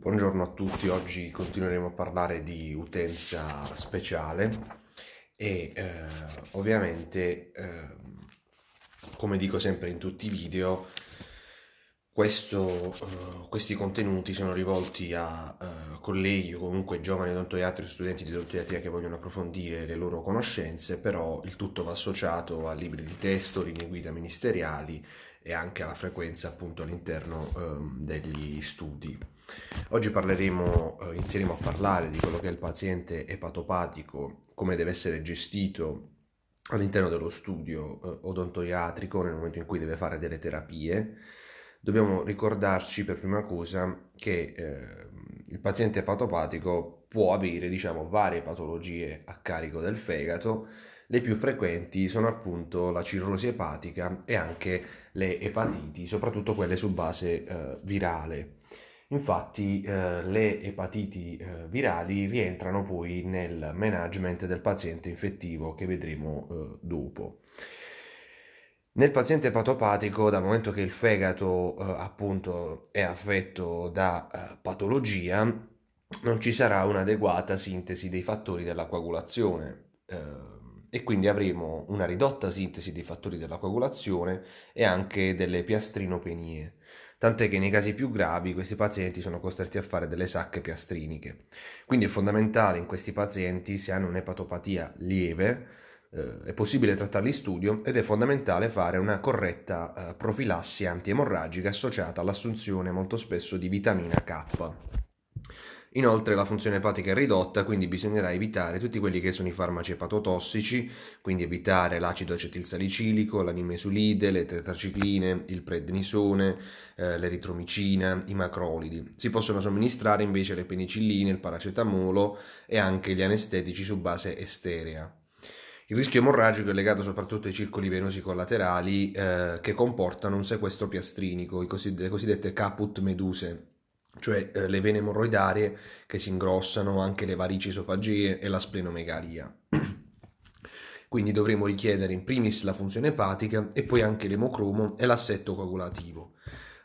Buongiorno a tutti, oggi continueremo a parlare di utenza speciale e eh, ovviamente, eh, come dico sempre in tutti i video, questo, uh, questi contenuti sono rivolti a uh, colleghi o comunque giovani odontoiatri o studenti di odontoiatria che vogliono approfondire le loro conoscenze, però il tutto va associato a libri di testo, linee guida ministeriali e anche alla frequenza appunto all'interno um, degli studi. Oggi parleremo, uh, eh, inizieremo a parlare di quello che è il paziente epatopatico, come deve essere gestito all'interno dello studio odontoiatrico nel momento in cui deve fare delle terapie dobbiamo ricordarci per prima cosa che eh, il paziente epatopatico può avere diciamo, varie patologie a carico del fegato. Le più frequenti sono appunto la cirrosi epatica e anche le epatiti, soprattutto quelle su base eh, virale. Infatti eh, le epatiti eh, virali rientrano poi nel management del paziente infettivo che vedremo eh, dopo. Nel paziente patopatico, dal momento che il fegato eh, appunto è affetto da eh, patologia, non ci sarà un'adeguata sintesi dei fattori della coagulazione eh, e quindi avremo una ridotta sintesi dei fattori della coagulazione e anche delle piastrinopenie. Tant'è che nei casi più gravi questi pazienti sono costretti a fare delle sacche piastriniche. Quindi è fondamentale in questi pazienti, se hanno un'epatopatia lieve, eh, è possibile trattarli in studio ed è fondamentale fare una corretta eh, profilassi antiemorragica associata all'assunzione molto spesso di vitamina K. Inoltre la funzione epatica è ridotta, quindi bisognerà evitare tutti quelli che sono i farmaci epatotossici, quindi evitare l'acido acetilsalicilico, l'animesulide, le tetracicline, il prednisone, eh, l'eritromicina, i macrolidi. Si possono somministrare invece le penicilline, il paracetamolo e anche gli anestetici su base esterea. Il rischio emorragico è legato soprattutto ai circoli venosi collaterali eh, che comportano un sequestro piastrinico, cosidd- le cosiddette caput meduse, cioè eh, le vene emorroidarie che si ingrossano, anche le varici esofagie e la splenomegalia. Quindi dovremo richiedere in primis la funzione epatica e poi anche l'emocromo e l'assetto coagulativo.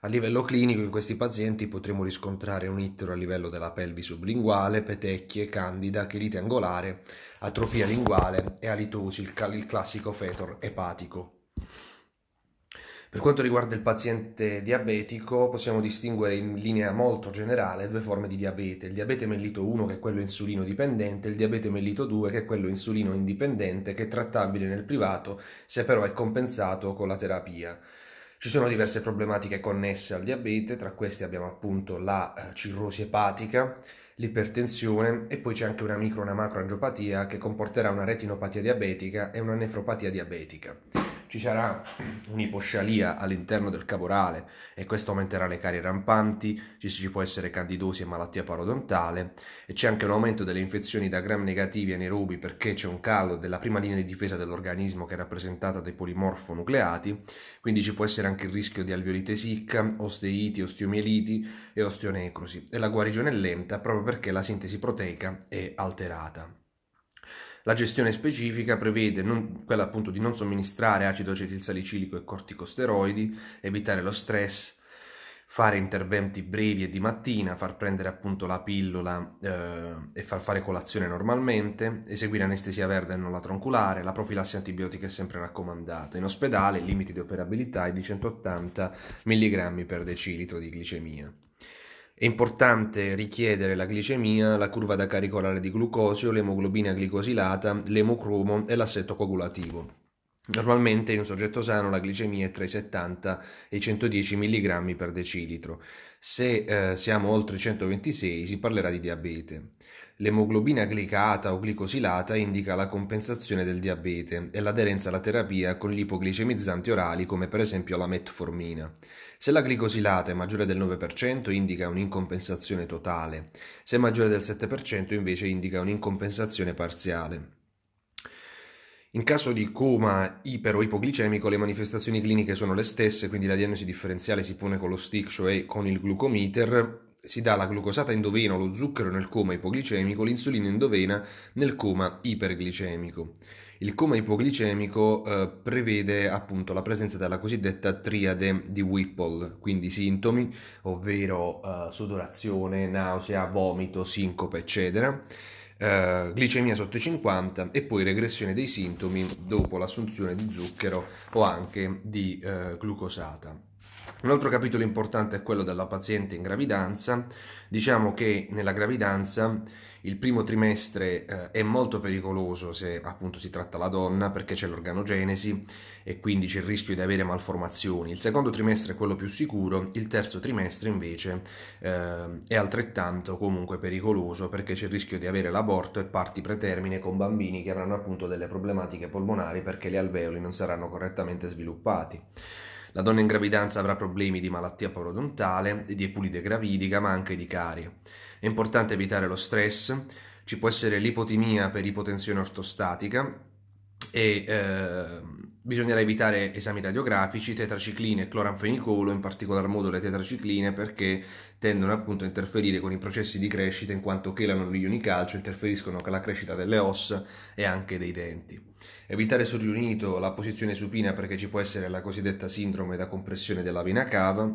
A livello clinico in questi pazienti potremo riscontrare un ittero a livello della pelvi sublinguale, petecchie, candida, chelite angolare, atrofia linguale e alitosi, il classico fetor epatico. Per quanto riguarda il paziente diabetico, possiamo distinguere in linea molto generale due forme di diabete, il diabete mellito 1 che è quello insulino dipendente, e il diabete mellito 2 che è quello insulino indipendente che è trattabile nel privato se però è compensato con la terapia. Ci sono diverse problematiche connesse al diabete, tra queste abbiamo appunto la eh, cirrosi epatica, l'ipertensione e poi c'è anche una micro e una macroangiopatia che comporterà una retinopatia diabetica e una nefropatia diabetica ci sarà un'iposcialia all'interno del caporale e questo aumenterà le carie rampanti, ci, ci può essere candidosi e malattia parodontale e c'è anche un aumento delle infezioni da gram negativi e nerubi perché c'è un calo della prima linea di difesa dell'organismo che è rappresentata dai polimorfonucleati, quindi ci può essere anche il rischio di alveolite sicca, osteiti, osteomieliti e osteonecrosi e la guarigione è lenta proprio perché la sintesi proteica è alterata. La gestione specifica prevede non, quella appunto di non somministrare acido acetilsalicilico e corticosteroidi, evitare lo stress, fare interventi brevi e di mattina, far prendere appunto la pillola eh, e far fare colazione normalmente, eseguire anestesia verde e non la tronculare, la profilassi antibiotica è sempre raccomandata. In ospedale il limite di operabilità è di 180 mg per decilitro di glicemia. È importante richiedere la glicemia, la curva da carico orale di glucosio, l'emoglobina glicosilata, l'emocromo e l'assetto coagulativo. Normalmente in un soggetto sano la glicemia è tra i 70 e i 110 mg per decilitro. Se eh, siamo oltre i 126 si parlerà di diabete. L'emoglobina glicata o glicosilata indica la compensazione del diabete e l'aderenza alla terapia con gli ipoglicemizzanti orali come per esempio la metformina. Se la glicosilata è maggiore del 9% indica un'incompensazione totale, se è maggiore del 7% invece indica un'incompensazione parziale. In caso di coma ipero ipoglicemico le manifestazioni cliniche sono le stesse, quindi la diagnosi differenziale si pone con lo stick, cioè con il glucometer, si dà la glucosata endovena o lo zucchero nel coma ipoglicemico, l'insulina endovena nel coma iperglicemico. Il coma ipoglicemico eh, prevede appunto la presenza della cosiddetta triade di Whipple, quindi sintomi, ovvero eh, sudorazione, nausea, vomito, sincope, eccetera. Eh, glicemia sotto i 50 e poi regressione dei sintomi dopo l'assunzione di zucchero o anche di eh, glucosata. Un altro capitolo importante è quello della paziente in gravidanza. Diciamo che nella gravidanza il primo trimestre eh, è molto pericoloso se appunto si tratta la donna perché c'è l'organogenesi e quindi c'è il rischio di avere malformazioni. Il secondo trimestre è quello più sicuro, il terzo trimestre invece eh, è altrettanto comunque pericoloso perché c'è il rischio di avere l'aborto e parti pretermine con bambini che avranno appunto delle problematiche polmonari perché gli alveoli non saranno correttamente sviluppati. La donna in gravidanza avrà problemi di malattia parodontale, di epulide gravidica, ma anche di carie. È importante evitare lo stress, ci può essere l'ipotimia per ipotensione ortostatica e eh, bisognerà evitare esami radiografici, tetracicline e cloranfenicolo, in particolar modo le tetracicline perché tendono appunto a interferire con i processi di crescita in quanto chelano gli ioni calcio, interferiscono con la crescita delle ossa e anche dei denti evitare sul riunito la posizione supina perché ci può essere la cosiddetta sindrome da compressione della vena cava,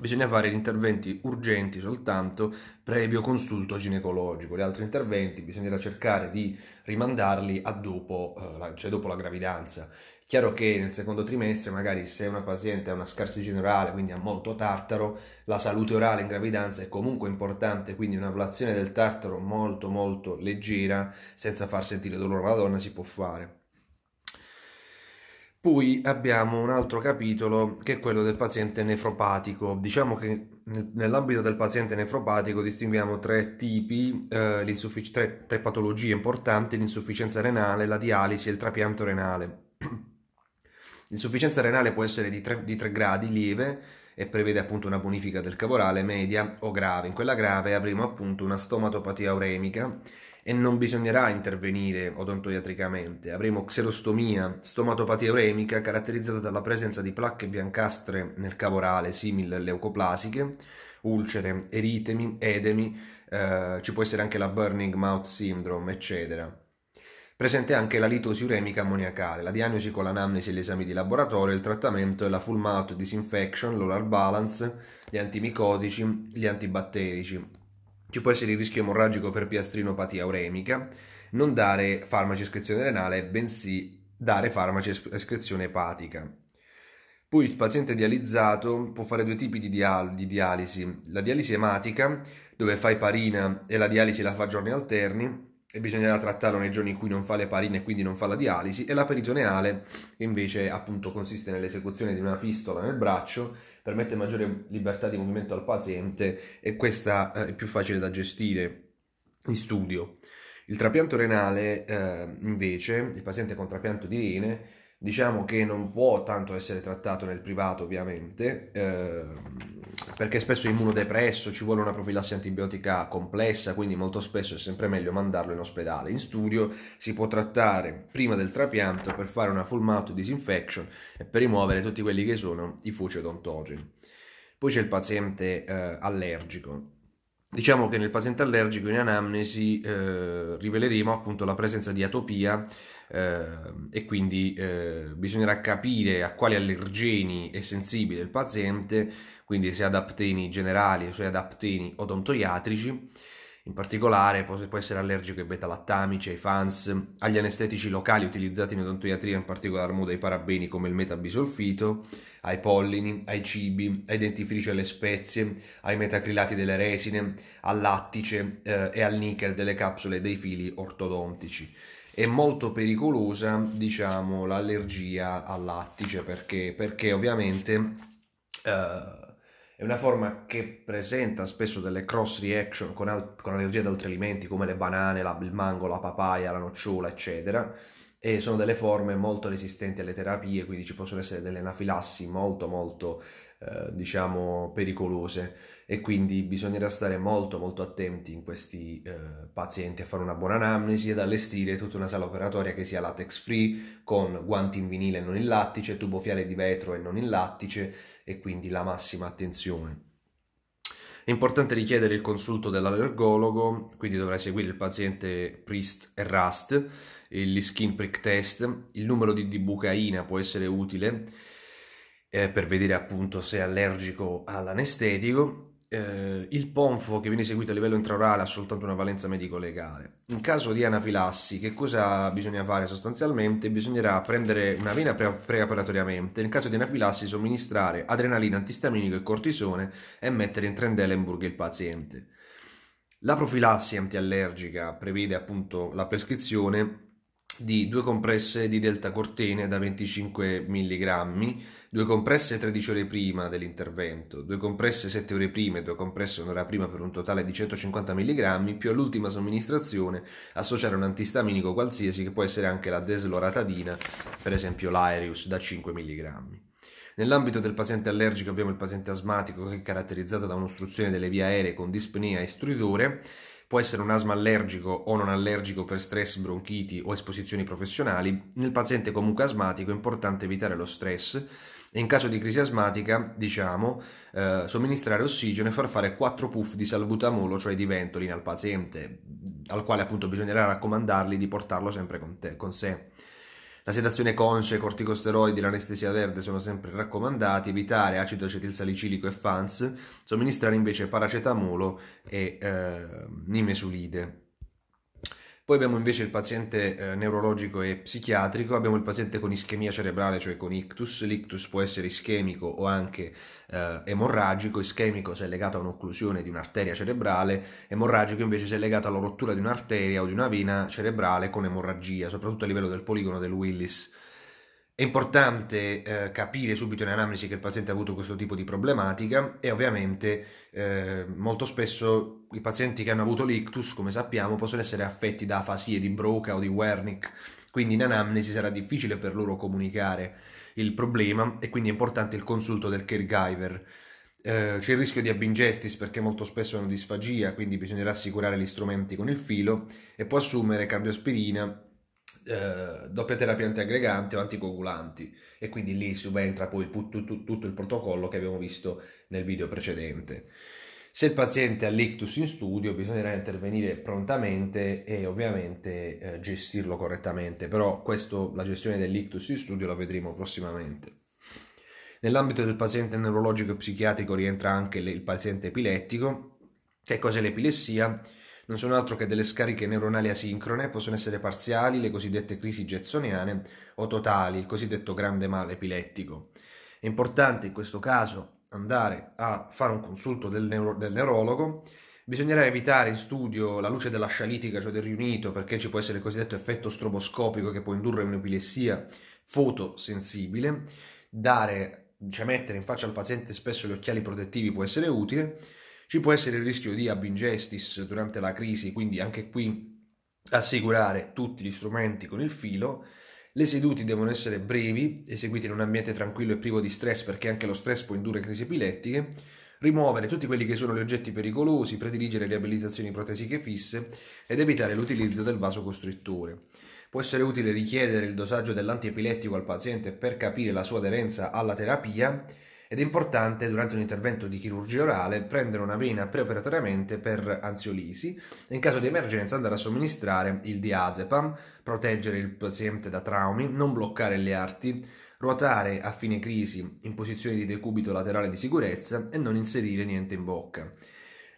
bisogna fare gli interventi urgenti soltanto previo consulto ginecologico. Gli altri interventi bisognerà cercare di rimandarli a dopo, eh, cioè dopo la gravidanza. Chiaro che nel secondo trimestre, magari se una paziente ha una scarsità orale, quindi ha molto tartaro, la salute orale in gravidanza è comunque importante, quindi un'ablazione del tartaro molto molto leggera, senza far sentire dolore alla donna, si può fare. Poi abbiamo un altro capitolo che è quello del paziente nefropatico. Diciamo che nell'ambito del paziente nefropatico distinguiamo tre tipi, eh, tre, tre patologie importanti, l'insufficienza renale, la dialisi e il trapianto renale. L'insufficienza renale può essere di 3, di 3 gradi lieve, e prevede appunto una bonifica del cavorale, media o grave. In quella grave avremo appunto una stomatopatia uremica e non bisognerà intervenire odontoiatricamente. Avremo xerostomia, stomatopatia uremica caratterizzata dalla presenza di placche biancastre nel cavo orale simili alle leucoplasiche, ulcere, eritemi, edemi, eh, ci può essere anche la burning mouth syndrome, eccetera. Presente anche la litosi uremica ammoniacale, la diagnosi con l'anamnesi e gli esami di laboratorio, il trattamento è la full mouth disinfection, l'oral balance, gli antimicodici, gli antibatterici. Ci può essere il rischio emorragico per piastrinopatia uremica, non dare farmaci a escrezione renale, bensì dare farmaci a escrezione epatica. Poi il paziente dializzato può fare due tipi di, dial- di dialisi, la dialisi ematica, dove fa parina e la dialisi la fa a giorni alterni, e bisognerà trattarlo nei giorni in cui non fa le parine e quindi non fa la dialisi, e la peritoneale che invece appunto consiste nell'esecuzione di una fistola nel braccio, permette maggiore libertà di movimento al paziente e questa eh, è più facile da gestire in studio. Il trapianto renale eh, invece, il paziente con trapianto di rene, diciamo che non può tanto essere trattato nel privato ovviamente eh, perché spesso è immunodepresso ci vuole una profilassi antibiotica complessa quindi molto spesso è sempre meglio mandarlo in ospedale in studio si può trattare prima del trapianto per fare una full mouth disinfection e per rimuovere tutti quelli che sono i fuci odontogeni poi c'è il paziente eh, allergico diciamo che nel paziente allergico in anamnesi eh, riveleremo appunto la presenza di atopia eh, e quindi eh, bisognerà capire a quali allergeni è sensibile il paziente, quindi se ad apteni generali o se ad apteni odontoiatrici. In particolare può essere allergico ai beta-lattamici, ai fans, agli anestetici locali utilizzati in odontoiatria, in particolar modo ai parabeni come il metabisolfito, ai pollini, ai cibi, ai dentifrici e alle spezie, ai metacrilati delle resine, al lattice eh, e al nickel delle capsule e dei fili ortodontici è molto pericolosa diciamo l'allergia al lattice perché, perché ovviamente uh, è una forma che presenta spesso delle cross reaction con, al- con allergie ad altri alimenti come le banane, la- il mango, la papaya, la nocciola eccetera e sono delle forme molto resistenti alle terapie quindi ci possono essere delle anafilassi molto molto eh, diciamo pericolose e quindi bisognerà stare molto molto attenti in questi eh, pazienti a fare una buona anamnesi ed allestire tutta una sala operatoria che sia latex free con guanti in vinile e non in lattice, tubo fiale di vetro e non in lattice e quindi la massima attenzione. È importante richiedere il consulto dell'allergologo, quindi dovrai seguire il paziente Priest e Rust, gli skin prick test, il numero di dibucaina può essere utile eh, per vedere appunto se è allergico all'anestetico. Eh, il ponfo che viene eseguito a livello intraorale ha soltanto una valenza medico-legale. In caso di anafilassi, che cosa bisogna fare sostanzialmente? Bisognerà prendere una vena pre- preoperatoriamente. Nel caso di anafilassi, somministrare adrenalina, antistaminico e cortisone e mettere in Trendelenburg il paziente. La profilassi antiallergica prevede appunto la prescrizione di due compresse di delta cortene da 25 mg due compresse 13 ore prima dell'intervento, due compresse 7 ore prima e due compresse un'ora prima per un totale di 150 mg, più all'ultima somministrazione associare un antistaminico qualsiasi che può essere anche la desloratadina, per esempio l'Aerius da 5 mg. Nell'ambito del paziente allergico abbiamo il paziente asmatico che è caratterizzato da un'ostruzione delle vie aeree con dispnea e stridore, può essere un asma allergico o non allergico per stress, bronchiti o esposizioni professionali. Nel paziente comunque asmatico è importante evitare lo stress e in caso di crisi asmatica, diciamo, eh, somministrare ossigeno e far fare 4 puff di salbutamolo, cioè di Ventolin, al paziente, al quale appunto bisognerà raccomandarli di portarlo sempre con, te, con sé. La sedazione conscia, i corticosteroidi l'anestesia verde sono sempre raccomandati, evitare acido acetilsalicilico e FANS, somministrare invece paracetamolo e eh, nimesulide. Poi abbiamo invece il paziente eh, neurologico e psichiatrico, abbiamo il paziente con ischemia cerebrale, cioè con ictus. L'ictus può essere ischemico o anche eh, emorragico, ischemico se è legato a un'occlusione di un'arteria cerebrale, emorragico invece se è legato alla rottura di un'arteria o di una vena cerebrale con emorragia, soprattutto a livello del poligono del Willis. È importante eh, capire subito in analisi che il paziente ha avuto questo tipo di problematica e ovviamente eh, molto spesso i pazienti che hanno avuto l'ictus, come sappiamo, possono essere affetti da afasie di Broca o di Wernicke, quindi in anamnesi sarà difficile per loro comunicare il problema e quindi è importante il consulto del caregiver. Eh, c'è il rischio di abingestis perché molto spesso è una disfagia, quindi bisognerà assicurare gli strumenti con il filo e può assumere cardiospirina eh, doppia terapia antiaggregante o anticoagulanti e quindi lì subentra poi tutto, il protocollo che abbiamo visto nel video precedente. Se il paziente ha l'ictus in studio bisognerà intervenire prontamente e ovviamente eh, gestirlo correttamente, però questo, la gestione dell'ictus in studio la vedremo prossimamente. Nell'ambito del paziente neurologico e psichiatrico rientra anche il paziente epilettico. Che cos'è l'epilessia? non sono altro che delle scariche neuronali asincrone, possono essere parziali, le cosiddette crisi jetsoniane o totali, il cosiddetto grande male epilettico. È importante in questo caso andare a fare un consulto del, neuro- del neurologo Bisognerà evitare in studio la luce della scialitica, cioè del riunito, perché ci può essere il cosiddetto effetto stroboscopico che può indurre un'epilessia fotosensibile. Dare, cioè mettere in faccia al paziente spesso gli occhiali protettivi può essere utile. Ci può essere il rischio di abingestis durante la crisi, quindi anche qui assicurare tutti gli strumenti con il filo. Le sedute devono essere brevi, eseguite in un ambiente tranquillo e privo di stress perché anche lo stress può indurre crisi epilettiche. Rimuovere tutti quelli che sono gli oggetti pericolosi, prediligere le riabilitazioni protesiche fisse ed evitare l'utilizzo del vasocostrittore. Può essere utile richiedere il dosaggio dell'antiepilettico al paziente per capire la sua aderenza alla terapia ed è importante durante un intervento di chirurgia orale prendere una vena preoperatoriamente per ansiolisi e in caso di emergenza andare a somministrare il diazepam, proteggere il paziente da traumi, non bloccare le arti, ruotare a fine crisi in posizione di decubito laterale di sicurezza e non inserire niente in bocca.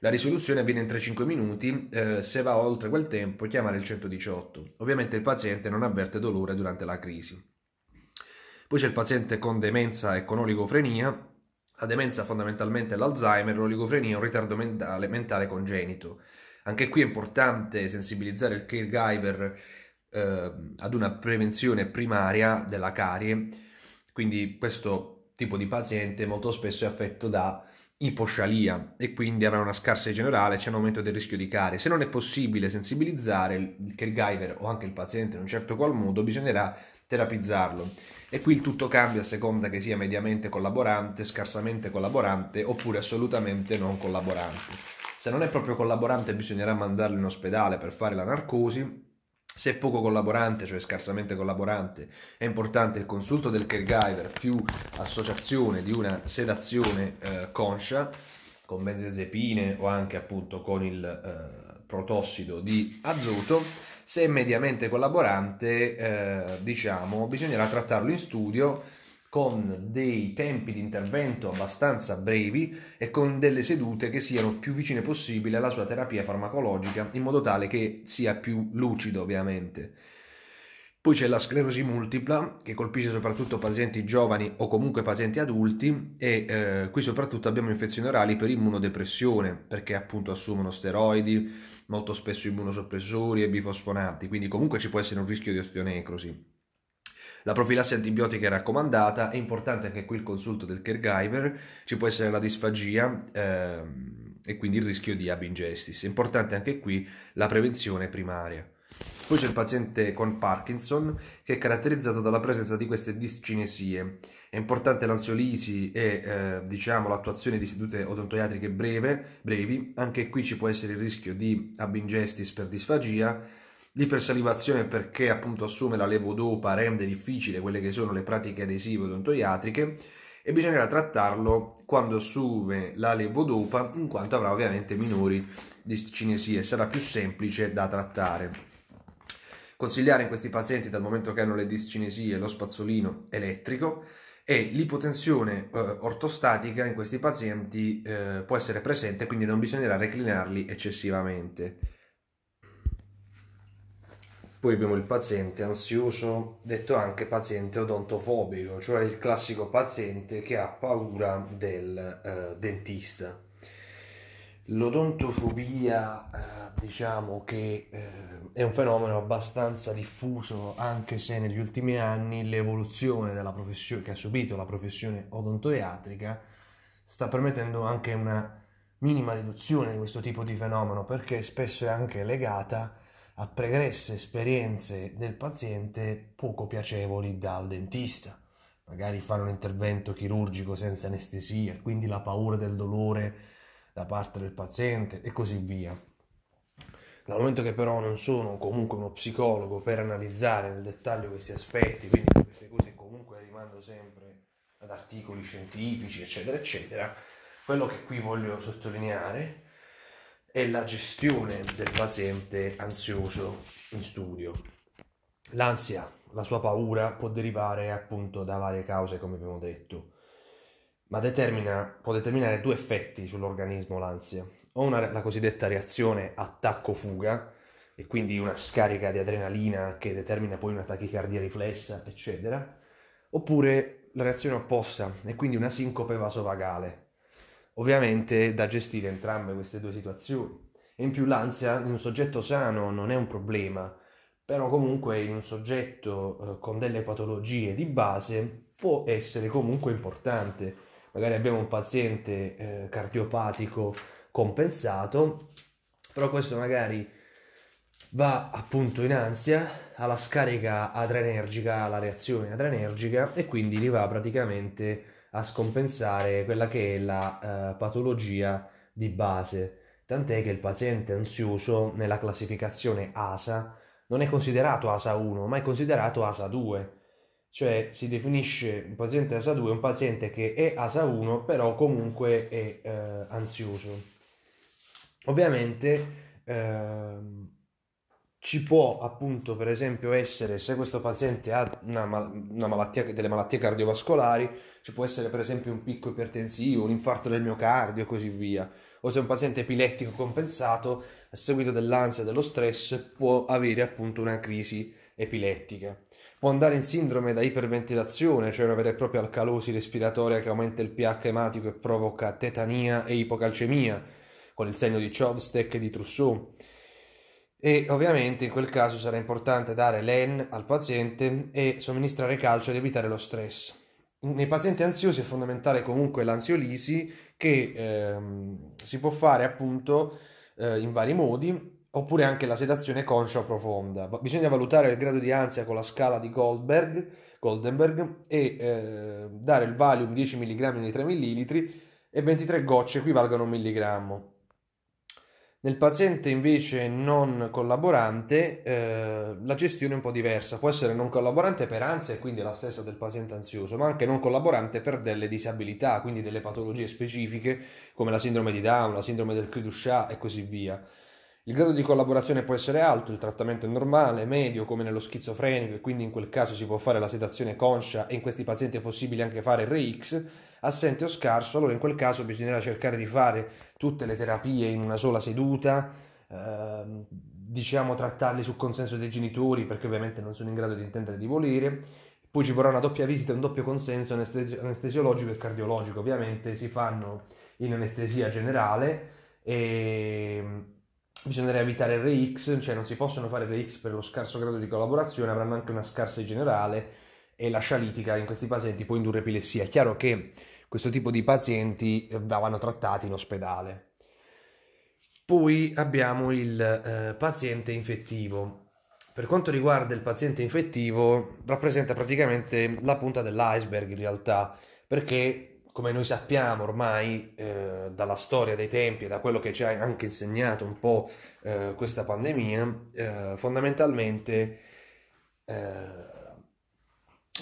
La risoluzione avviene entro 5 minuti, eh, se va oltre quel tempo chiamare il 118. Ovviamente il paziente non avverte dolore durante la crisi. Poi c'è il paziente con demenza e con oligofrenia. La demenza fondamentalmente è l'Alzheimer, l'oligofrenia è un ritardo mentale, mentale congenito. Anche qui è importante sensibilizzare il caregiver eh, ad una prevenzione primaria della carie, quindi questo tipo di paziente molto spesso è affetto da iposcialia e quindi avrà una scarsa generale, c'è un aumento del rischio di carie. Se non è possibile sensibilizzare il caregiver o anche il paziente in un certo qual modo, bisognerà terapizzarlo. E qui il tutto cambia a seconda che sia mediamente collaborante, scarsamente collaborante oppure assolutamente non collaborante. Se non è proprio collaborante bisognerà mandarlo in ospedale per fare la narcosi. Se è poco collaborante, cioè scarsamente collaborante, è importante il consulto del caregiver più associazione di una sedazione eh, conscia con benzodiazepine o anche appunto con il eh, protossido di azoto se è mediamente collaborante, eh, diciamo, bisognerà trattarlo in studio con dei tempi di intervento abbastanza brevi e con delle sedute che siano più vicine possibile alla sua terapia farmacologica, in modo tale che sia più lucido, ovviamente. Poi c'è la sclerosi multipla che colpisce soprattutto pazienti giovani o comunque pazienti adulti e eh, qui soprattutto abbiamo infezioni orali per immunodepressione perché appunto assumono steroidi, molto spesso immunosoppressori e bifosfonati, quindi comunque ci può essere un rischio di osteonecrosi. La profilassi antibiotica è raccomandata, è importante anche qui il consulto del caregiver, ci può essere la disfagia ehm, e quindi il rischio di abingestis. È importante anche qui la prevenzione primaria. Poi c'è il paziente con Parkinson che è caratterizzato dalla presenza di queste discinesie è importante l'ansiolisi e eh, diciamo, l'attuazione di sedute odontoiatriche breve, brevi, anche qui ci può essere il rischio di abingestis per disfagia, l'ipersalivazione perché appunto assume la levodopa rende difficile quelle che sono le pratiche adesive odontoiatriche e bisognerà trattarlo quando assume la levodopa in quanto avrà ovviamente minori discinesie, e sarà più semplice da trattare consigliare in questi pazienti dal momento che hanno le discinesie lo spazzolino elettrico e l'ipotensione eh, ortostatica in questi pazienti eh, può essere presente, quindi non bisognerà reclinarli eccessivamente. Poi abbiamo il paziente ansioso, detto anche paziente odontofobico, cioè il classico paziente che ha paura del eh, dentista. L'odontofobia, eh, diciamo che eh, è un fenomeno abbastanza diffuso, anche se negli ultimi anni l'evoluzione che ha subito la professione odontoiatrica sta permettendo anche una minima riduzione di questo tipo di fenomeno, perché spesso è anche legata a pregresse esperienze del paziente poco piacevoli dal dentista. Magari fare un intervento chirurgico senza anestesia, quindi la paura del dolore da parte del paziente e così via. Dal momento che però non sono comunque uno psicologo per analizzare nel dettaglio questi aspetti, quindi queste cose comunque rimando sempre ad articoli scientifici, eccetera, eccetera, quello che qui voglio sottolineare è la gestione del paziente ansioso in studio. L'ansia, la sua paura può derivare appunto da varie cause, come abbiamo detto ma determina, può determinare due effetti sull'organismo l'ansia, o una, la cosiddetta reazione attacco-fuga, e quindi una scarica di adrenalina che determina poi una tachicardia riflessa, eccetera, oppure la reazione opposta, e quindi una sincope vasovagale. Ovviamente da gestire entrambe queste due situazioni. E in più l'ansia in un soggetto sano non è un problema, però comunque in un soggetto eh, con delle patologie di base può essere comunque importante magari abbiamo un paziente eh, cardiopatico compensato, però questo magari va appunto in ansia alla scarica adrenergica, alla reazione adrenergica e quindi li va praticamente a scompensare quella che è la eh, patologia di base. Tant'è che il paziente ansioso nella classificazione ASA non è considerato ASA 1, ma è considerato ASA 2 cioè si definisce un paziente ASA 2 un paziente che è ASA 1 però comunque è eh, ansioso. Ovviamente ehm, ci può appunto per esempio essere se questo paziente ha una, una malattia, delle malattie cardiovascolari ci può essere per esempio un picco ipertensivo, un infarto del miocardio e così via o se è un paziente epilettico compensato a seguito dell'ansia e dello stress può avere appunto una crisi epilettica può andare in sindrome da iperventilazione, cioè una vera e propria alcalosi respiratoria che aumenta il pH ematico e provoca tetania e ipocalcemia, con il segno di Chobstek e di Trousseau. E ovviamente in quel caso sarà importante dare l'EN al paziente e somministrare calcio ed evitare lo stress. Nei pazienti ansiosi è fondamentale comunque l'ansiolisi che ehm, si può fare appunto eh, in vari modi oppure anche la sedazione conscia o profonda. Bisogna valutare il grado di ansia con la scala di Goldberg, Goldenberg e eh, dare il Valium 10 mg nei 3 ml e 23 gocce equivalgono a 1 mg. Nel paziente invece non collaborante eh, la gestione è un po' diversa, può essere non collaborante per ansia e quindi la stessa del paziente ansioso, ma anche non collaborante per delle disabilità, quindi delle patologie specifiche come la sindrome di Down, la sindrome del cri du e così via. Il grado di collaborazione può essere alto, il trattamento è normale, medio come nello schizofrenico e quindi in quel caso si può fare la sedazione conscia e in questi pazienti è possibile anche fare RX, assente o scarso, allora in quel caso bisognerà cercare di fare tutte le terapie in una sola seduta, eh, diciamo trattarli sul consenso dei genitori perché ovviamente non sono in grado di intendere di volere, poi ci vorrà una doppia visita, e un doppio consenso anestesiologico e cardiologico, ovviamente si fanno in anestesia generale e ehm, bisognerà evitare RX, cioè non si possono fare RX per lo scarso grado di collaborazione, avranno anche una scarsa generale e la scialitica in questi pazienti può indurre epilessia. È chiaro che questo tipo di pazienti eh, vanno trattati in ospedale. Poi abbiamo il eh, paziente infettivo. Per quanto riguarda il paziente infettivo, rappresenta praticamente la punta dell'iceberg in realtà, perché come noi sappiamo ormai eh, dalla storia dei tempi e da quello che ci ha anche insegnato un po' eh, questa pandemia, eh, fondamentalmente eh,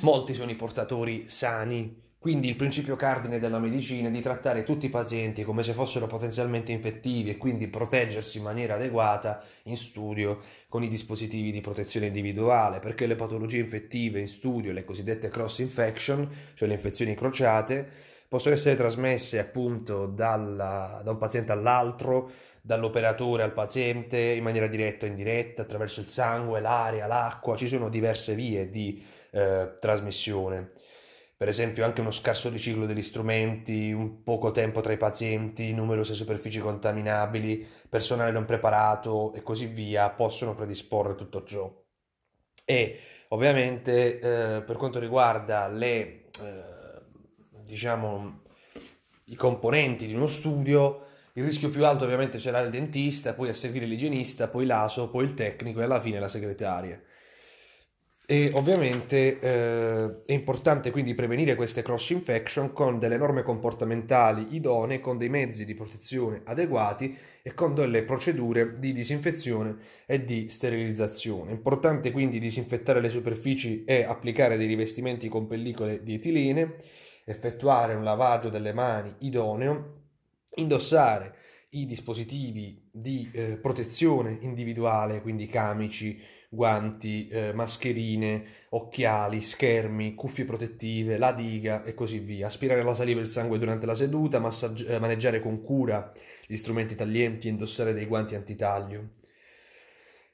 molti sono i portatori sani, quindi il principio cardine della medicina è di trattare tutti i pazienti come se fossero potenzialmente infettivi e quindi proteggersi in maniera adeguata in studio con i dispositivi di protezione individuale, perché le patologie infettive in studio, le cosiddette cross infection, cioè le infezioni crociate, possono essere trasmesse appunto dalla, da un paziente all'altro, dall'operatore al paziente in maniera diretta o indiretta, attraverso il sangue, l'aria, l'acqua, ci sono diverse vie di eh, trasmissione. Per esempio anche uno scarso riciclo degli strumenti, un poco tempo tra i pazienti, numerose superfici contaminabili, personale non preparato e così via possono predisporre tutto ciò. E ovviamente eh, per quanto riguarda le eh, diciamo, i componenti di uno studio, il rischio più alto ovviamente c'era il dentista, poi a seguire l'igienista, poi l'ASO, poi il tecnico e alla fine la segretaria. E ovviamente eh, è importante quindi prevenire queste cross infection con delle norme comportamentali idonee, con dei mezzi di protezione adeguati e con delle procedure di disinfezione e di sterilizzazione. È importante quindi disinfettare le superfici e applicare dei rivestimenti con pellicole di etilene effettuare un lavaggio delle mani idoneo, indossare i dispositivi di eh, protezione individuale, quindi camici, guanti, eh, mascherine, occhiali, schermi, cuffie protettive, la diga e così via. Aspirare la saliva e il sangue durante la seduta, massaggi- eh, maneggiare con cura gli strumenti taglienti e indossare dei guanti antitaglio.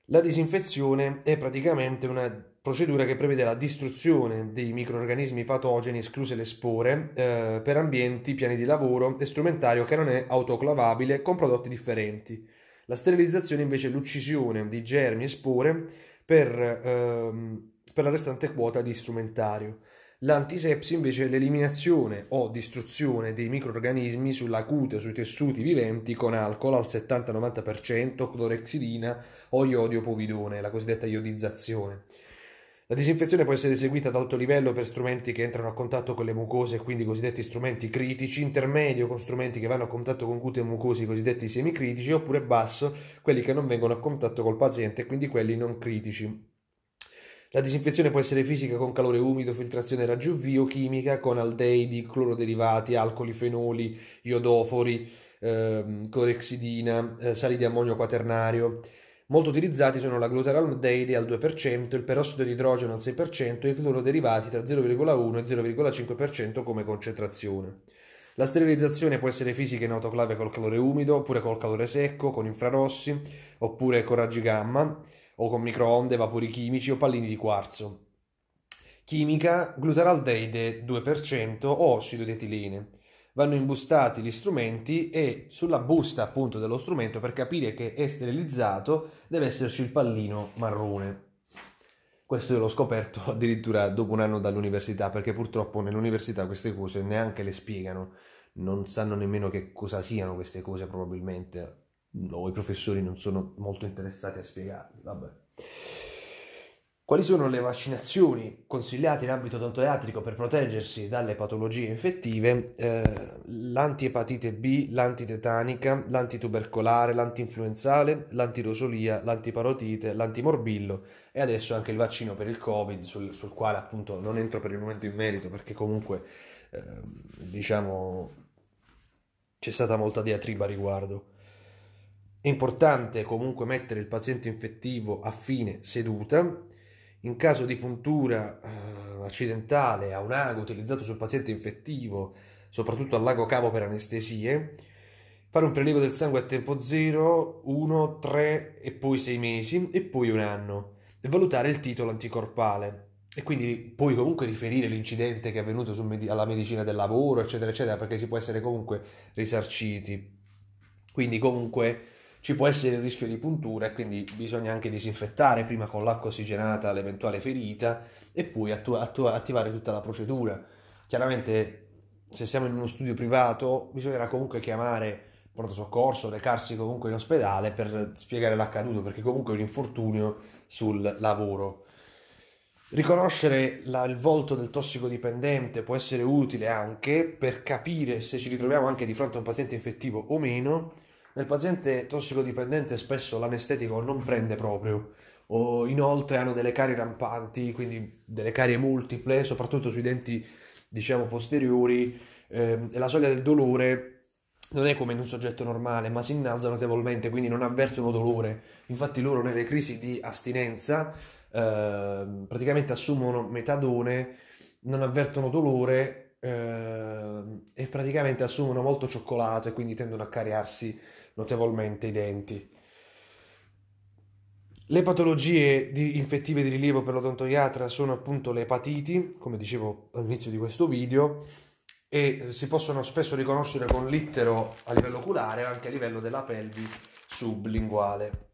La disinfezione è praticamente una procedura che prevede la distruzione dei microorganismi patogeni, escluse le spore, eh, per ambienti, piani di lavoro e strumentario che non è autoclavabile con prodotti differenti. La sterilizzazione invece è l'uccisione di germi e spore per, ehm, per la restante quota di strumentario. L'antisepsi invece è l'eliminazione o distruzione dei microorganismi sulla cute o sui tessuti viventi con alcol al 70-90%, clorexidina o iodio povidone, la cosiddetta iodizzazione. La disinfezione può essere eseguita ad alto livello per strumenti che entrano a contatto con le mucose, quindi i cosiddetti strumenti critici, intermedio con strumenti che vanno a contatto con cute mucose, i cosiddetti semicritici, oppure basso, quelli che non vengono a contatto col paziente, quindi quelli non critici. La disinfezione può essere fisica con calore umido, filtrazione o chimica con aldeidi, cloroderivati, alcoli, fenoli, iodofori, ehm, clorexidina, eh, sali di ammonio quaternario. Molto utilizzati sono la glutaraldeide al 2%, il perossido di idrogeno al 6% e i cloroderivati tra 0,1 e 0,5% come concentrazione. La sterilizzazione può essere fisica in autoclave col calore umido, oppure col calore secco, con infrarossi, oppure con raggi gamma, o con microonde, vapori chimici o pallini di quarzo. Chimica, glutaraldeide 2% o ossido di etilene vanno imbustati gli strumenti e sulla busta appunto dello strumento per capire che è sterilizzato deve esserci il pallino marrone. Questo l'ho scoperto addirittura dopo un anno dall'università perché purtroppo nell'università queste cose neanche le spiegano, non sanno nemmeno che cosa siano queste cose probabilmente o no, i professori non sono molto interessati a spiegarle. Vabbè. Quali sono le vaccinazioni consigliate in ambito odontoiatrico per proteggersi dalle patologie infettive? Eh, l'antiepatite B, l'antitetanica, l'antitubercolare, l'antinfluenzale, l'antirosolia, l'antiparotite, l'antimorbillo e adesso anche il vaccino per il Covid, sul, sul, quale appunto non entro per il momento in merito perché comunque eh, diciamo c'è stata molta diatriba a riguardo. È importante comunque mettere il paziente infettivo a fine seduta in caso di puntura eh, accidentale a un ago utilizzato sul paziente infettivo, soprattutto all'ago lago cavo per anestesie, fare un prelievo del sangue a tempo 0, 1, 3 e poi 6 mesi e poi un anno e valutare il titolo anticorpale e quindi poi comunque riferire l'incidente che è avvenuto med- alla medicina del lavoro eccetera eccetera perché si può essere comunque risarciti quindi comunque ci può essere il rischio di puntura e quindi bisogna anche disinfettare prima con l'acqua ossigenata l'eventuale ferita e poi attu- attu- attivare tutta la procedura. Chiaramente se siamo in uno studio privato bisognerà comunque chiamare il pronto soccorso, recarsi comunque in ospedale per spiegare l'accaduto perché comunque è un infortunio sul lavoro. Riconoscere la, il volto del tossicodipendente può essere utile anche per capire se ci ritroviamo anche di fronte a un paziente infettivo o meno nel paziente tossicodipendente spesso l'anestetico non prende proprio, o inoltre hanno delle carie rampanti, quindi delle carie multiple, soprattutto sui denti, diciamo, posteriori, ehm, e la soglia del dolore non è come in un soggetto normale, ma si innalza notevolmente, quindi non avvertono dolore. Infatti loro nelle crisi di astinenza eh, praticamente assumono metadone, non avvertono dolore eh, e praticamente assumono molto cioccolato e quindi tendono a cariarsi notevolmente i denti. Le patologie di infettive di rilievo per l'odontoiatra sono appunto le epatiti, come dicevo all'inizio di questo video, e si possono spesso riconoscere con l'ittero a livello oculare e anche a livello della pelvi sublinguale.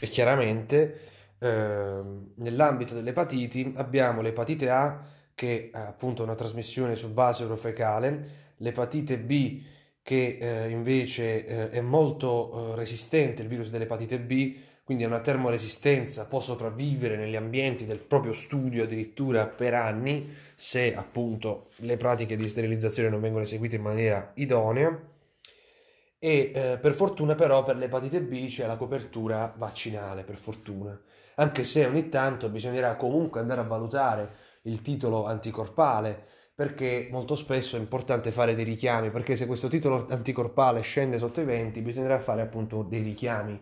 E chiaramente eh, nell'ambito delle epatiti abbiamo l'epatite A che è appunto una trasmissione su base orofecale, l'epatite B che eh, invece eh, è molto eh, resistente il virus dell'epatite B, quindi ha una termoresistenza, può sopravvivere negli ambienti del proprio studio addirittura per anni, se appunto le pratiche di sterilizzazione non vengono eseguite in maniera idonea. E eh, per fortuna però per l'epatite B c'è la copertura vaccinale, per fortuna, anche se ogni tanto bisognerà comunque andare a valutare il titolo anticorpale perché molto spesso è importante fare dei richiami, perché se questo titolo anticorpale scende sotto i 20 bisognerà fare appunto dei richiami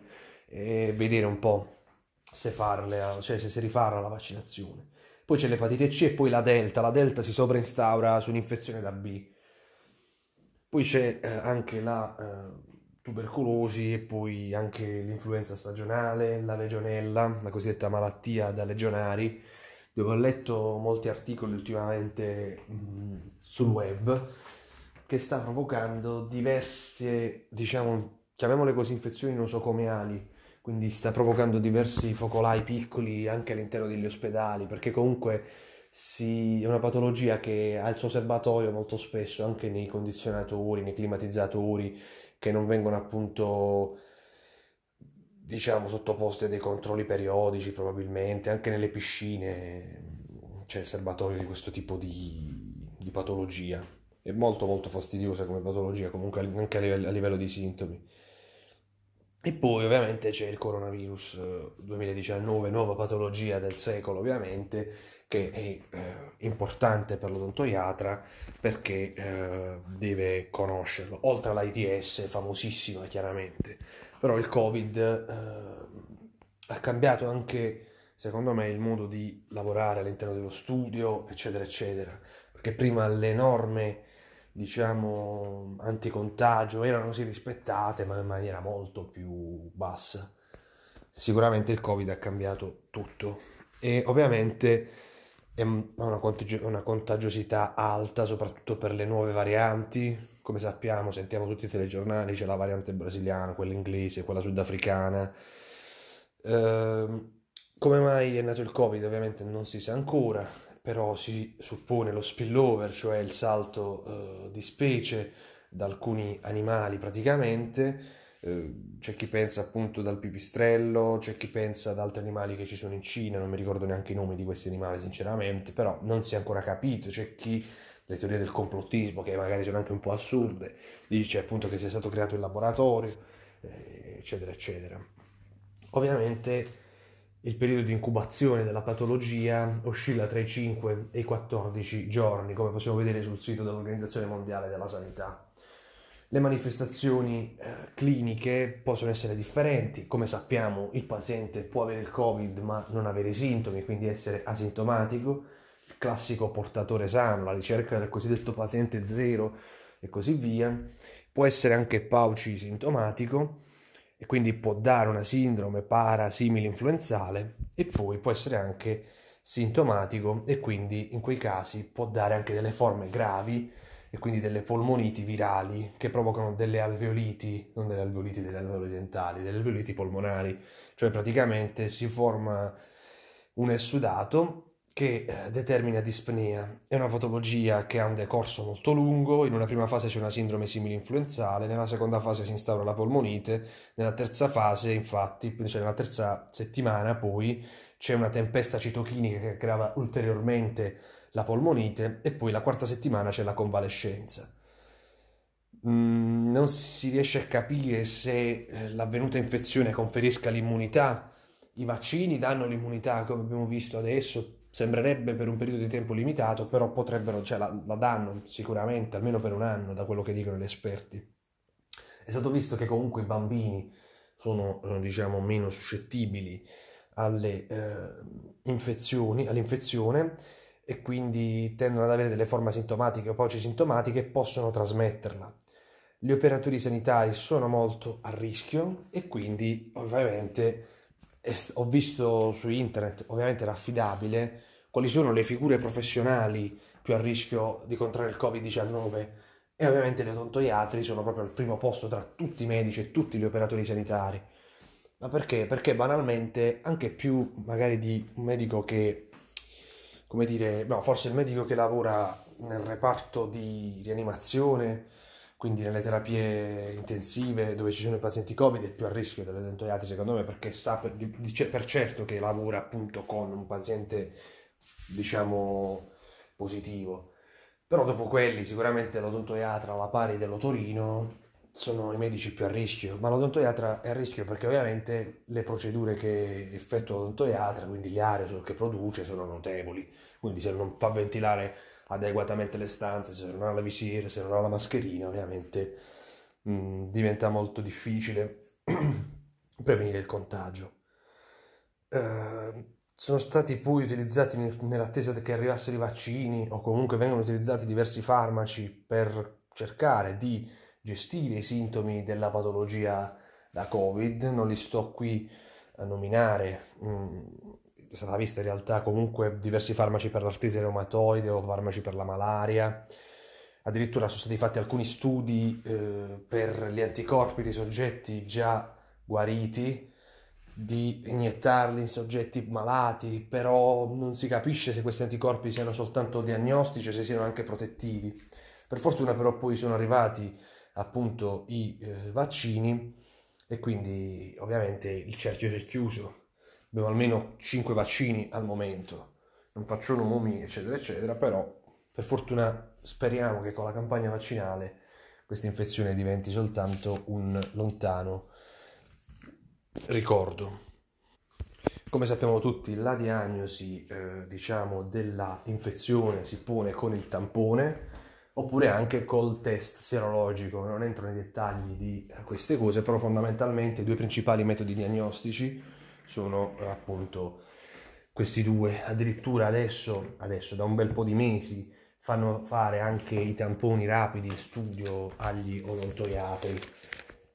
e vedere un po' se farle, cioè se si rifarà la vaccinazione. Poi c'è l'epatite C e poi la delta, la delta si sovrainstaura su un'infezione da B. Poi c'è eh, anche la eh, tubercolosi e poi anche l'influenza stagionale, la legionella, la cosiddetta malattia da legionari dove ho letto molti articoli ultimamente mh, mm, sul web che sta provocando diverse, diciamo, chiamiamole così, infezioni nosocomiali, quindi sta provocando diversi focolai piccoli anche all'interno degli ospedali, perché comunque si, è una patologia che ha il suo serbatoio molto spesso anche nei condizionatori, nei climatizzatori che non vengono appunto diciamo sottoposti a dei controlli periodici probabilmente, anche nelle piscine c'è cioè il serbatoio di questo tipo di, di patologia. È molto molto fastidiosa come patologia, comunque anche a livello, a livello di sintomi. E poi ovviamente c'è il coronavirus 2019, eh, nuova patologia del secolo ovviamente, che è eh, importante per l'odontoiatra perché eh, deve conoscerlo, oltre all'AIDS famosissima chiaramente però il Covid eh, ha cambiato anche, secondo me, il modo di lavorare all'interno dello studio, eccetera, eccetera, perché prima le norme, diciamo, anticontagio erano sì rispettate, ma in maniera molto più bassa. Sicuramente il Covid ha cambiato tutto e ovviamente è una contagiosità alta, soprattutto per le nuove varianti, come sappiamo, sentiamo tutti i telegiornali, c'è la variante brasiliana, quella inglese, quella sudafricana. Ehm, come mai è nato il Covid ovviamente non si sa ancora, però si suppone lo spillover, cioè il salto eh, di specie da alcuni animali praticamente. Ehm, c'è chi pensa appunto dal pipistrello, c'è chi pensa ad altri animali che ci sono in Cina, non mi ricordo neanche i nomi di questi animali sinceramente, però non si è ancora capito, c'è chi le teorie del complottismo che magari sono anche un po' assurde, dice appunto che sia stato creato il laboratorio, eh, eccetera, eccetera. Ovviamente il periodo di incubazione della patologia oscilla tra i 5 e i 14 giorni, come possiamo vedere sul sito dell'Organizzazione Mondiale della Sanità. Le manifestazioni eh, cliniche possono essere differenti, come sappiamo il paziente può avere il Covid ma non avere sintomi, quindi essere asintomatico classico portatore sano, la ricerca del cosiddetto paziente zero e così via, può essere anche pauci sintomatico e quindi può dare una sindrome parasimile influenzale e poi può essere anche sintomatico e quindi in quei casi può dare anche delle forme gravi e quindi delle polmoniti virali che provocano delle alveoliti, non delle alveoliti delle alveoli dentali, delle alveoliti polmonari, cioè praticamente si forma un essudato che eh, determina dispnea. È una patologia che ha un decorso molto lungo, in una prima fase c'è una sindrome simile influenzale, nella seconda fase si instaura la polmonite, nella terza fase, infatti, cioè nella terza settimana poi c'è una tempesta citochinica che aggrava ulteriormente la polmonite e poi la quarta settimana c'è la convalescenza. Mm, non si riesce a capire se eh, l'avvenuta infezione conferisca l'immunità. I vaccini danno l'immunità, come abbiamo visto adesso, sembrerebbe per un periodo di tempo limitato, però potrebbero, cioè la, la danno sicuramente, almeno per un anno, da quello che dicono gli esperti. È stato visto che comunque i bambini sono, eh, diciamo, meno suscettibili alle eh, infezioni, all'infezione e quindi tendono ad avere delle forme asintomatiche o paucisintomatiche e possono trasmetterla. Gli operatori sanitari sono molto a rischio e quindi ovviamente ho visto su internet, ovviamente era affidabile, quali sono le figure professionali più a rischio di contrarre il Covid-19 e ovviamente gli odontoiatri sono proprio al primo posto tra tutti i medici e tutti gli operatori sanitari. Ma perché? Perché banalmente anche più magari di un medico che, come dire, no, forse il medico che lavora nel reparto di rianimazione, quindi nelle terapie intensive dove ci sono i pazienti Covid è più a rischio delle dentoiatri secondo me perché sa per, dice cioè, per certo che lavora appunto con un paziente diciamo positivo però dopo quelli sicuramente l'odontoiatra alla pari dell'otorino sono i medici più a rischio ma l'odontoiatra è a rischio perché ovviamente le procedure che effettua l'odontoiatra quindi gli aerosol che produce sono notevoli quindi se non fa ventilare adeguatamente le stanze, se non ha la visiera, se non ha la mascherina, ovviamente mh, mm, diventa molto difficile prevenire il contagio. Uh, sono stati poi utilizzati nell'attesa che arrivassero i vaccini o comunque vengono utilizzati diversi farmaci per cercare di gestire i sintomi della patologia da Covid. Non li sto qui a nominare. Mm è stata vista in realtà comunque diversi farmaci per l'artrite reumatoide o farmaci per la malaria, addirittura sono stati fatti alcuni studi eh, per gli anticorpi di soggetti già guariti, di iniettarli in soggetti malati, però non si capisce se questi anticorpi siano soltanto diagnostici o se siano anche protettivi. Per fortuna però poi sono arrivati appunto i eh, vaccini e quindi ovviamente il cerchio si è chiuso abbiamo almeno 5 vaccini al momento, non faccio nomi, eccetera, eccetera, però per fortuna speriamo che con la campagna vaccinale questa infezione diventi soltanto un lontano ricordo. Come sappiamo tutti, la diagnosi eh, diciamo, della si pone con il tampone oppure anche col test serologico. Non entro nei dettagli di queste cose, però fondamentalmente i due principali metodi diagnostici sono appunto questi due. Addirittura adesso, adesso da un bel po' di mesi, fanno fare anche i tamponi rapidi studio agli odontoiatri.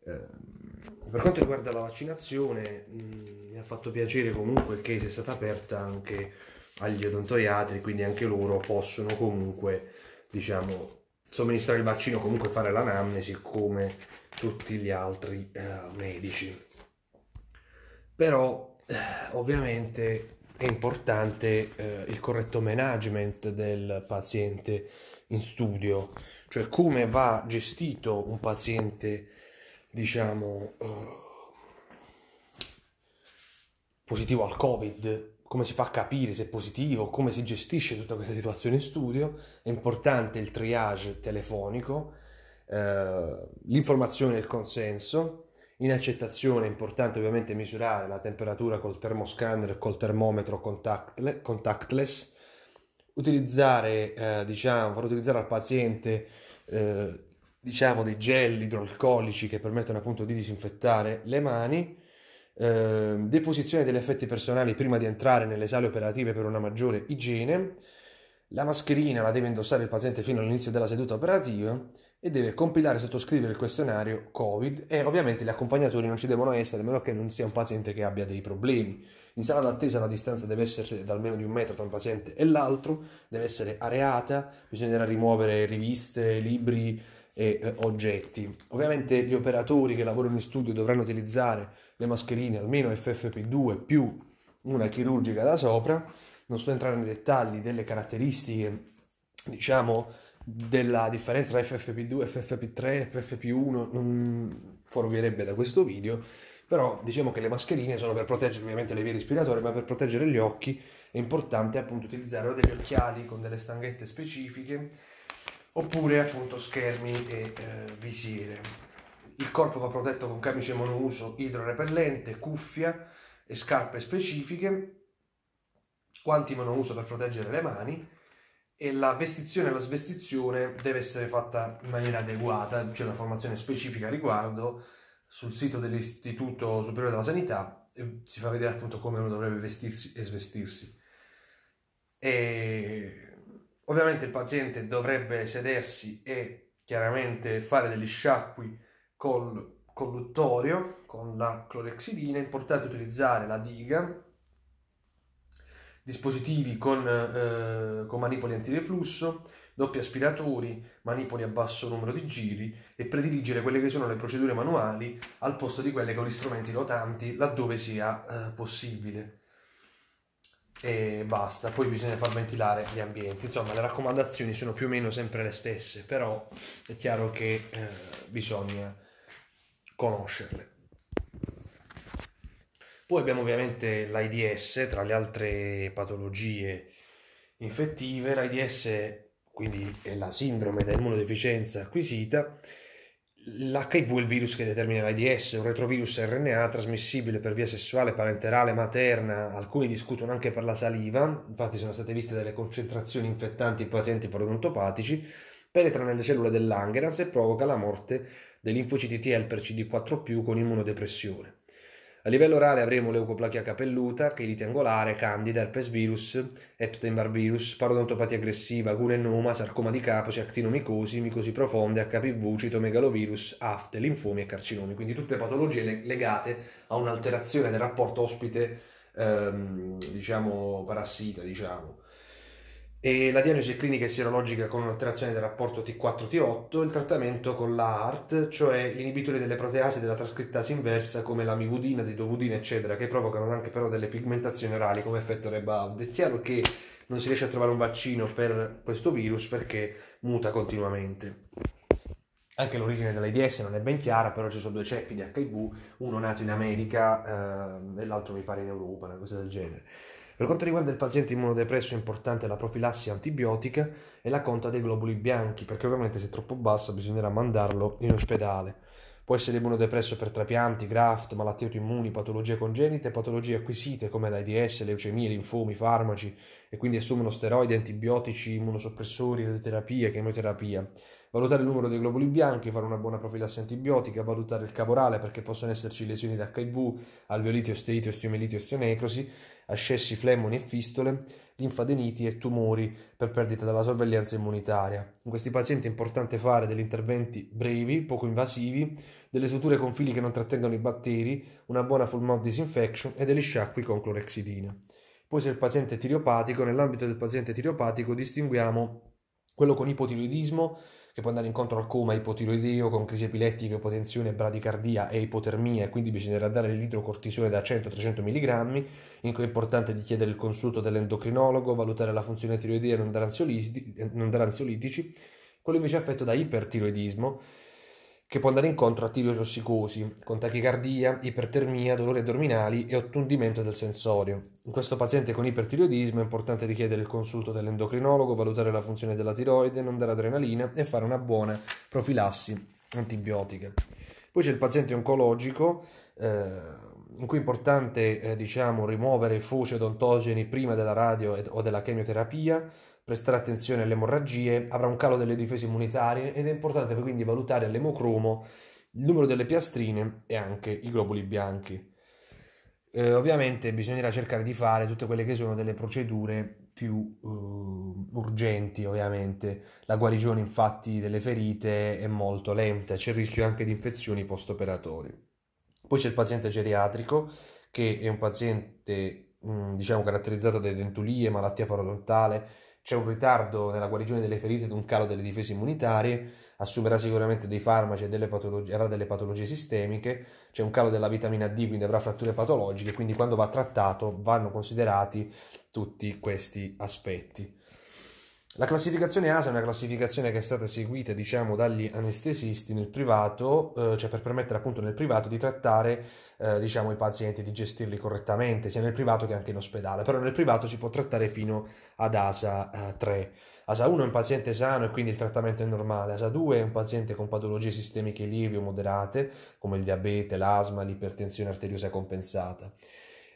Ehm, per quanto riguarda la vaccinazione, mm, mi ha fatto piacere comunque che sia stata aperta anche agli odontoiatri, quindi anche loro possono comunque, diciamo, somministrare il vaccino, comunque fare l'anamnesi come tutti gli altri eh, medici però eh, ovviamente è importante eh, il corretto management del paziente in studio, cioè come va gestito un paziente, diciamo, eh, positivo al Covid, come si fa a capire se è positivo, come si gestisce tutta questa situazione in studio, è importante il triage telefonico, eh, l'informazione e il consenso, in accettazione è importante ovviamente misurare la temperatura col termoscanner e col termometro contactless. Utilizzare, eh, diciamo, far utilizzare al paziente eh, diciamo, dei gel idroalcolici che permettono appunto di disinfettare le mani. Eh, deposizione degli effetti personali prima di entrare nelle sale operative per una maggiore igiene. La mascherina la deve indossare il paziente fino all'inizio della seduta operativa e deve compilare e sottoscrivere il questionario Covid e ovviamente gli accompagnatori non ci devono essere a meno che non sia un paziente che abbia dei problemi. In sala d'attesa la distanza deve essere da almeno di un metro tra un paziente e l'altro, deve essere areata, bisognerà rimuovere riviste, libri e eh, oggetti. Ovviamente gli operatori che lavorano in studio dovranno utilizzare le mascherine almeno FFP2 più una chirurgica da sopra. Non sto entrando nei dettagli delle caratteristiche, diciamo, della differenza tra FFP2, FFP3, FFP1 non fuorirebbe da questo video, però diciamo che le mascherine sono per proteggere ovviamente le vie respiratorie, ma per proteggere gli occhi è importante appunto utilizzare degli occhiali con delle stanghette specifiche oppure appunto schermi e eh, visiere. Il corpo va protetto con camice monouso idrorepellente, cuffia e scarpe specifiche, guanti monouso per proteggere le mani e la vestizione e la svestizione deve essere fatta in maniera adeguata, c'è una formazione specifica a riguardo sul sito dell'Istituto Superiore della Sanità e eh, si fa vedere appunto come uno dovrebbe vestirsi e svestirsi. E ovviamente il paziente dovrebbe sedersi e chiaramente fare degli sciacqui col colluttorio con la clorexidina, è importante utilizzare la diga dispositivi con, eh, con manipoli antireflusso, doppi aspiratori, manipoli a basso numero di giri e prediligere quelle che sono le procedure manuali al posto di quelle con gli strumenti rotanti laddove sia eh, possibile. E basta, poi bisogna far ventilare gli ambienti. Insomma, le raccomandazioni sono più o meno sempre le stesse, però è chiaro che eh, bisogna conoscerle. Poi abbiamo ovviamente l'AIDS, tra le altre patologie infettive, l'AIDS quindi è la sindrome da immunodeficienza acquisita, l'HIV è il virus che determina l'AIDS, un retrovirus RNA trasmissibile per via sessuale, parenterale, materna, alcuni discutono anche per la saliva, infatti sono state viste delle concentrazioni infettanti in pazienti parodontopatici, penetra nelle cellule dell'Angerans e provoca la morte dell'infociti TL per CD4+, con immunodepressione. A livello orale avremo leucoplachia capelluta, chelite angolare, candida, herpes virus, Epstein-Barr virus, parodontopatia aggressiva, gunenoma, sarcoma di Kaposi, cioè actinomicosi, micosi profonde, HPV, citomegalovirus, afte, linfomi e carcinomi. Quindi tutte patologie legate a un'alterazione del rapporto ospite, ehm, diciamo, parassita, diciamo e la diagnosi clinica e sierologica con un'alterazione del rapporto T4-T8, il trattamento con la ART, cioè l'inibitore delle proteasi della trascrittasi inversa come la mivodina, zidovudina, eccetera, che provocano anche però delle pigmentazioni orali come effetto rebound. È chiaro che non si riesce a trovare un vaccino per questo virus perché muta continuamente. Anche l'origine dell'AIDS non è ben chiara, però ci sono due ceppi di HIV, uno nato in America eh, e l'altro mi pare in Europa, una cosa del genere. Per quanto riguarda il paziente immunodepresso è importante la profilassi antibiotica e la conta dei globuli bianchi, perché ovviamente se è troppo bassa bisognerà mandarlo in ospedale. Può essere immunodepresso per trapianti, graft, malattie autoimmuni, patologie congenite, patologie acquisite come l'AIDS, leucemie, linfomi, farmaci e quindi assumono steroidi, antibiotici, immunosoppressori, radioterapia, chemioterapia. Valutare il numero dei globuli bianchi, fare una buona profilassi antibiotica, valutare il caporale perché possono esserci lesioni da HIV, alveoliti, osteiti, osteomieliti, osteonecrosi ascessi, flemoni e fistole, linfadeniti e tumori per perdita della sorveglianza immunitaria. In questi pazienti è importante fare degli interventi brevi, poco invasivi, delle suture con fili che non trattengano i batteri, una buona full mouth disinfection e degli sciacqui con clorexidina. Poi se il paziente è tiriopatico, nell'ambito del paziente tiriopatico distinguiamo quello con ipotiroidismo che può andare incontro al coma ipotiroideo con crisi epilettica, ipotensione, bradicardia e ipotermia quindi bisognerà dare l'idrocortisone da 100-300 mg, in cui è importante di chiedere il consulto dell'endocrinologo, valutare la funzione tiroidea e non dare ansiolitici, quello invece è affetto da ipertiroidismo che può andare incontro a tirosi con tachicardia, ipertermia, dolori addominali e ottundimento del sensorio. In questo paziente con ipertiroidismo è importante richiedere il consulto dell'endocrinologo, valutare la funzione della tiroide, non dare adrenalina e fare una buona profilassi antibiotica. Poi c'è il paziente oncologico, eh, in cui è importante eh, diciamo, rimuovere foci odontogeni prima della radio ed, o della chemioterapia, prestare attenzione alle emorragie, avrà un calo delle difese immunitarie ed è importante quindi valutare l'emocromo, il numero delle piastrine e anche i globuli bianchi. Eh, ovviamente bisognerà cercare di fare tutte quelle che sono delle procedure più uh, urgenti, ovviamente. La guarigione infatti delle ferite è molto lenta, c'è il rischio anche di infezioni post-operatori. Poi c'è il paziente geriatrico, che è un paziente mh, mm, diciamo caratterizzato da dentulie, malattia parodontale, c'è un ritardo nella guarigione delle ferite ed un calo delle difese immunitarie, assumerà sicuramente dei farmaci e delle patologie, avrà delle patologie sistemiche, c'è un calo della vitamina D, quindi avrà fratture patologiche, quindi quando va trattato vanno considerati tutti questi aspetti. La classificazione ASA è una classificazione che è stata seguita diciamo, dagli anestesisti nel privato, eh, cioè per permettere appunto nel privato di trattare eh, diciamo, i pazienti, di gestirli correttamente, sia nel privato che anche in ospedale. Però nel privato si può trattare fino ad ASA eh, 3. ASA 1 è un paziente sano e quindi il trattamento è normale. ASA 2 è un paziente con patologie sistemiche lievi o moderate, come il diabete, l'asma, l'ipertensione arteriosa compensata.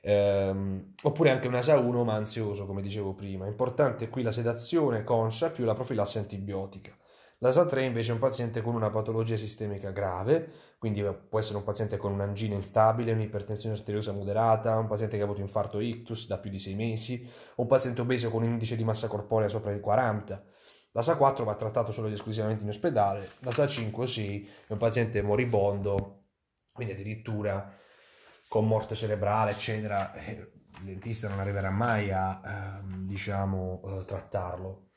Ehm, oppure anche un ASA 1 ma ansioso, come dicevo prima. Importante qui la sedazione conscia più la profilassi antibiotica. La SA3 invece è un paziente con una patologia sistemica grave, quindi può essere un paziente con un'angina instabile, un'ipertensione arteriosa moderata, un paziente che ha avuto infarto ictus da più di 6 mesi, o un paziente obeso con un indice di massa corporea sopra i 40. La SA4 va trattato solo ed esclusivamente in ospedale, la SA5 sì, è un paziente moribondo, quindi addirittura con morte cerebrale, eccetera, eh, il dentista non arriverà mai a, ehm, diciamo, eh, trattarlo.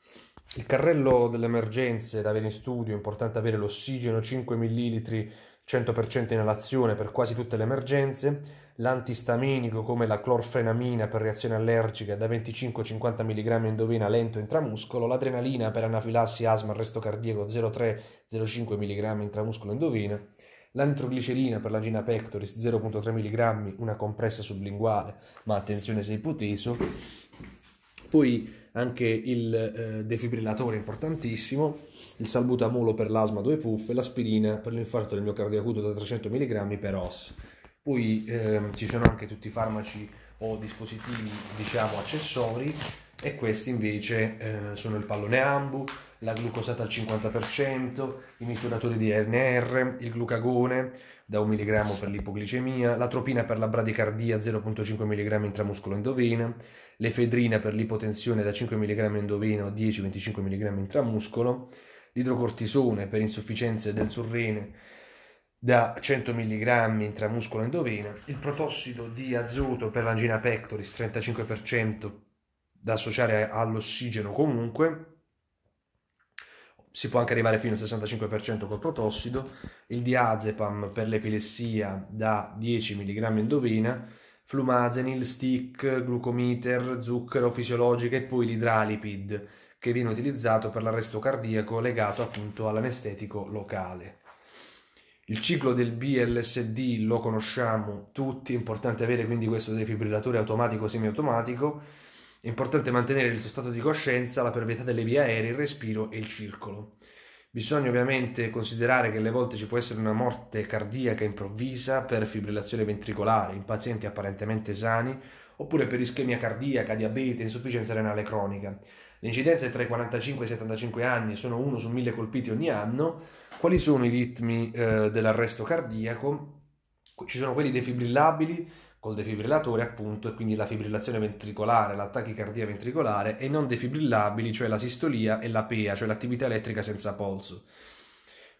Il carrello delle emergenze da avere in studio, è importante avere l'ossigeno 5 ml 100% inalazione per quasi tutte le emergenze, l'antistaminico come la clorfrenamina per reazione allergica da 25-50 mg endovena lento intramuscolo, l'adrenalina per anafilassi, asma, arresto cardiaco 0,3-0,5 mg intramuscolo endovena, la nitroglicerina per l'angina pectoris 0,3 mg, una compressa sublinguale, ma attenzione se ipoteso. Poi anche il eh, defibrillatore importantissimo, il salbutamolo per l'asma 2 puff e l'aspirina per l'infarto del miocardio acuto da 300 mg per OS. Poi ehm, ci sono anche tutti i farmaci o dispositivi, diciamo, accessori e questi invece eh, sono il pallone ambu, la glucosata al 50%, i misuratori di NR, il glucagone da 1 mg per l'ipoglicemia, la tropina per la bradicardia 0,5 mg intramuscolo endovena, l'efedrina per l'ipotensione da 5 mg endoveno a 10-25 mg intramuscolo, l'idrocortisone per insufficienze del surrene da 100 mg intramuscolo endovena, il protossido di azoto per l'angina pectoris 35% da associare all'ossigeno comunque, si può anche arrivare fino al 65% col protossido, il diazepam per l'epilessia da 10 mg endovena flumazenil, stick, glucometer, zucchero fisiologico e poi l'idralipid che viene utilizzato per l'arresto cardiaco legato appunto all'anestetico locale. Il ciclo del BLSD lo conosciamo tutti, è importante avere quindi questo defibrillatore automatico semiautomatico, è importante mantenere il suo stato di coscienza, la pervietà delle vie aeree, il respiro e il circolo. Bisogna ovviamente considerare che alle volte ci può essere una morte cardiaca improvvisa per fibrillazione ventricolare in pazienti apparentemente sani oppure per ischemia cardiaca, diabete, insufficienza renale cronica. L'incidenza è tra i 45 e i 75 anni, sono uno su mille colpiti ogni anno. Quali sono i ritmi eh, dell'arresto cardiaco? Ci sono quelli defibrillabili col defibrillatore appunto e quindi la fibrillazione ventricolare, la tachicardia ventricolare e non defibrillabili, cioè la sistolia e la PEA, cioè l'attività elettrica senza polso.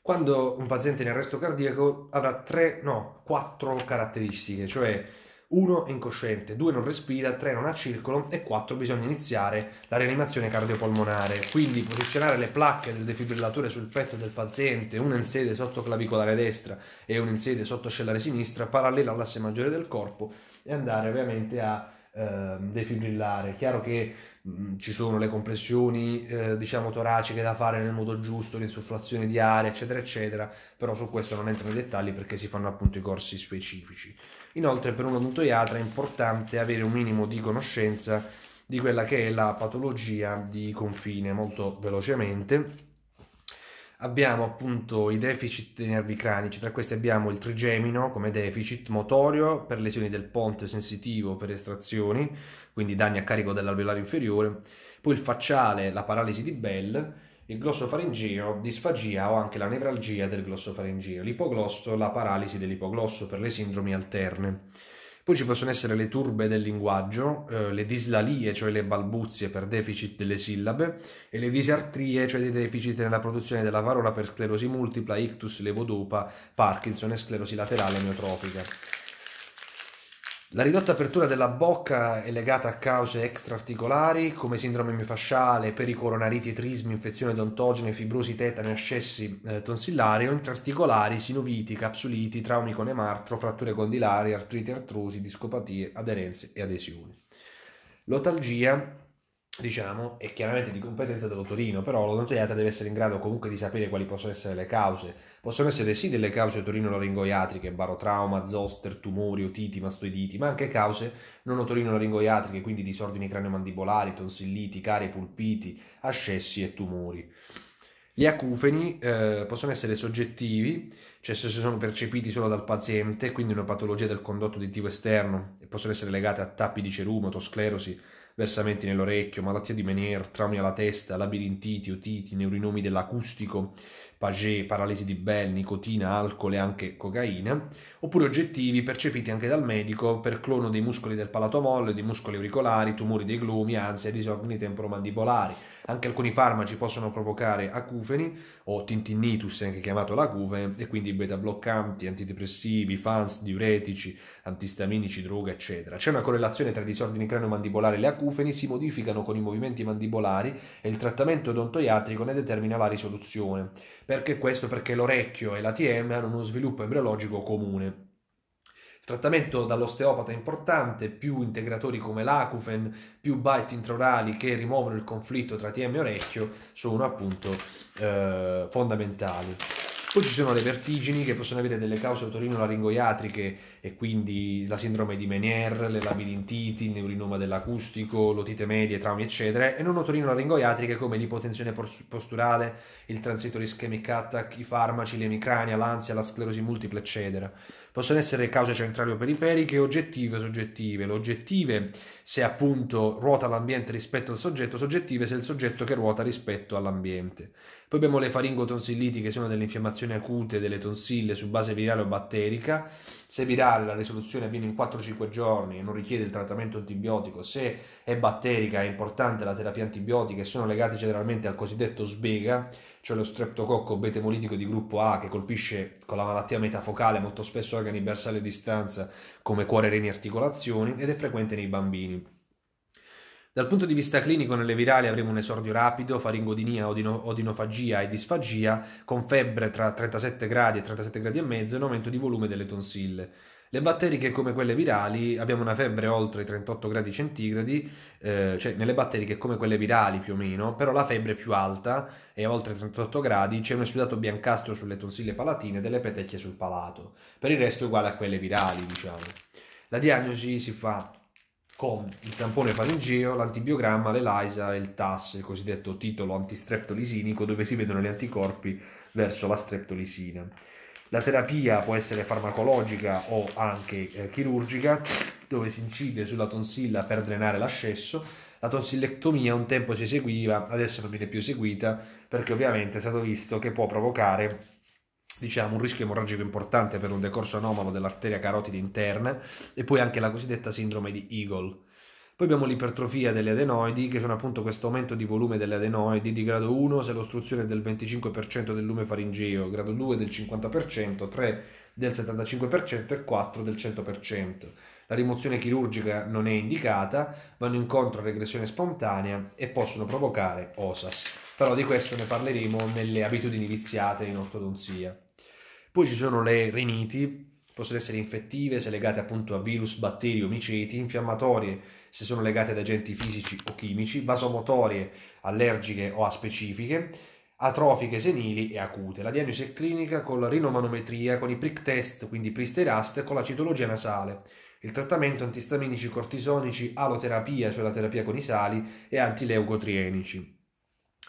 Quando un paziente è in arresto cardiaco avrà tre, no, quattro caratteristiche, cioè 1 è incosciente, 2 non respira, 3 non ha circolo e 4 bisogna iniziare la rianimazione cardiopolmonare. Quindi posizionare le placche del defibrillatore sul petto del paziente, una in sede sottoclavicolare destra e una in sede sottoscellare sinistra, parallela all'asse maggiore del corpo e andare ovviamente a ehm, defibrillare. chiaro che mh, ci sono le compressioni eh, diciamo toraciche da fare nel modo giusto, l'insufflazione di aria, eccetera, eccetera, però su questo non entro nei dettagli perché si fanno appunto i corsi specifici. Inoltre per un odontoiatra è importante avere un minimo di conoscenza di quella che è la patologia di confine molto velocemente. Abbiamo appunto i deficit dei nervi cranici, tra questi abbiamo il trigemino come deficit motorio per lesioni del ponte sensitivo per estrazioni, quindi danni a carico dell'alveolare inferiore, poi il facciale, la paralisi di Bell, il glossofaringeo, disfagia o anche la nevralgia del glossofaringeo, l'ipoglosso, la paralisi dell'ipoglosso per le sindromi alterne. Poi ci possono essere le turbe del linguaggio, eh, le dislalie, cioè le balbuzie per deficit delle sillabe, e le disartrie, cioè dei deficit nella produzione della parola per sclerosi multipla, ictus, levodopa, Parkinson e sclerosi laterale neotropica. La ridotta apertura della bocca è legata a cause extraarticolari come sindrome miofasciale, pericoronariti, trismi, infezioni odontogene, fibrosi tetani, ascessi eh, tonsillari o intraarticolari, sinoviti, capsuliti, traumi con emartro, fratture condilari, artriti artrosi, discopatie, aderenze e adesioni. L'otalgia diciamo, è chiaramente di competenza dello però l'odontoiatra deve essere in grado comunque di sapere quali possono essere le cause. Possono essere sì delle cause torino-laringoiatriche, barotrauma, zoster, tumori, otiti, mastoiditi, ma anche cause non otorino-laringoiatriche, quindi disordini cranio-mandibolari, tonsilliti, carie pulpiti, ascessi e tumori. Gli acufeni eh, possono essere soggettivi, cioè se sono percepiti solo dal paziente, quindi una patologia del condotto uditivo esterno, e possono essere legate a tappi di cerume, otosclerosi, versamenti nell'orecchio, malattia di Menier, traumi alla testa, labirintiti, otiti, neurinomi dell'acustico, pagé, paralisi di Bell, nicotina, alcol e anche cocaina, oppure oggettivi percepiti anche dal medico per clono dei muscoli del palato molle, dei muscoli auricolari, tumori dei glomi, ansia, e disordini temporomandibolari. Anche alcuni farmaci possono provocare acufeni o tintinnitus, anche chiamato l'acufene, e quindi beta bloccanti, antidepressivi, fans, diuretici, antistaminici, droga, eccetera. C'è una correlazione tra i disordini cranio-mandibolari e le acufeni, si modificano con i movimenti mandibolari e il trattamento odontoiatrico ne determina la risoluzione. Perché questo? Perché l'orecchio e l'ATM hanno uno sviluppo embriologico comune. Trattamento dall'osteopata importante, più integratori come l'Acufen, più bite intraorali che rimuovono il conflitto tra TM e orecchio sono appunto eh, fondamentali. Poi ci sono le vertigini che possono avere delle cause otorinolaringoiatriche e quindi la sindrome di Menier, le labirintiti, il neurinoma dell'acustico, l'otite medie, traumi eccetera e non otorinolaringoiatriche come l'ipotensione posturale, il transitory ischemic attack, i farmaci, l'emicrania, l'ansia, la sclerosi multipla eccetera. Possono essere cause centrali o periferiche, oggettive o soggettive. Le oggettive se appunto ruota l'ambiente rispetto al soggetto, soggettive se è il soggetto che ruota rispetto all'ambiente. Poi abbiamo le faringotonsilliti che sono delle infiammazioni acute delle tonsille su base virale o batterica. Se virale la risoluzione avviene in 4-5 giorni e non richiede il trattamento antibiotico. Se è batterica è importante la terapia antibiotica e sono legati generalmente al cosiddetto sbega cioè lo streptococco betemolitico di gruppo A che colpisce con la malattia metafocale molto spesso organi bersali a distanza come cuore, reni e articolazioni ed è frequente nei bambini. Dal punto di vista clinico nelle virali avremo un esordio rapido, faringodinia, odino, odinofagia e disfagia, con febbre tra 37 gradi e 37 gradi e mezzo e un aumento di volume delle tonsille. Le batteriche come quelle virali abbiamo una febbre oltre i 38 gradi centigradi, eh, cioè nelle batteriche come quelle virali più o meno, però la febbre è più alta è oltre i 38 gradi c'è un esudato biancastro sulle tonsille palatine e delle petecchie sul palato. Per il resto è uguale a quelle virali, diciamo. La diagnosi si fa con il tampone faringeo, l'antibiogramma, l'ELISA e il TAS, il cosiddetto titolo antistreptolisinico, dove si vedono gli anticorpi verso la streptolisina. La terapia può essere farmacologica o anche eh, chirurgica, dove si incide sulla tonsilla per drenare l'ascesso. La tonsillectomia un tempo si eseguiva, adesso non viene più eseguita, perché ovviamente è stato visto che può provocare diciamo, un rischio emorragico importante per un decorso anomalo dell'arteria carotide interna e poi anche la cosiddetta sindrome di Eagle. Poi abbiamo l'ipertrofia delle adenoidi, che sono appunto questo aumento di volume delle adenoidi di grado 1 se l'ostruzione è del 25% del lume faringeo, grado 2 del 50%, 3 del 75% e 4 del 100%. La rimozione chirurgica non è indicata, vanno incontro a regressione spontanea e possono provocare OSAS. Però di questo ne parleremo nelle abitudini viziate in ortodonzia. Poi ci sono le riniti, possono essere infettive se legate appunto a virus, batteri o miceti, infiammatorie se sono legate ad agenti fisici o chimici, vasomotorie, allergiche o aspecifiche, atrofiche senili e acute. La diagnosi è clinica con la rinomanometria, con i prick test, quindi pristerast, e con la citologia nasale. Il trattamento antistaminici cortisonici, aloterapia, cioè la terapia con i sali, e antileugotrienici.